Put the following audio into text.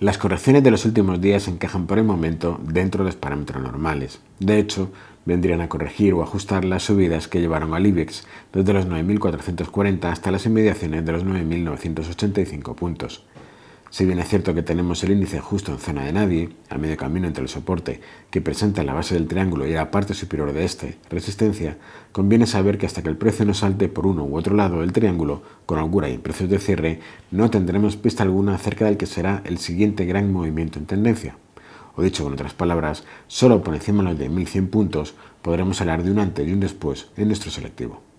Las correcciones de los últimos días encajan por el momento dentro de los parámetros normales. De hecho, vendrían a corregir o ajustar las subidas que llevaron al IBEX desde los 9.440 hasta las inmediaciones de los 9.985 puntos. Si bien es cierto que tenemos el índice justo en zona de nadie, a medio camino entre el soporte que presenta en la base del triángulo y la parte superior de este, resistencia, conviene saber que hasta que el precio no salte por uno u otro lado del triángulo, con holgura y precios de cierre, no tendremos pista alguna acerca del que será el siguiente gran movimiento en tendencia. O dicho con otras palabras, solo por encima de los de 1100 puntos podremos hablar de un antes y un después en nuestro selectivo.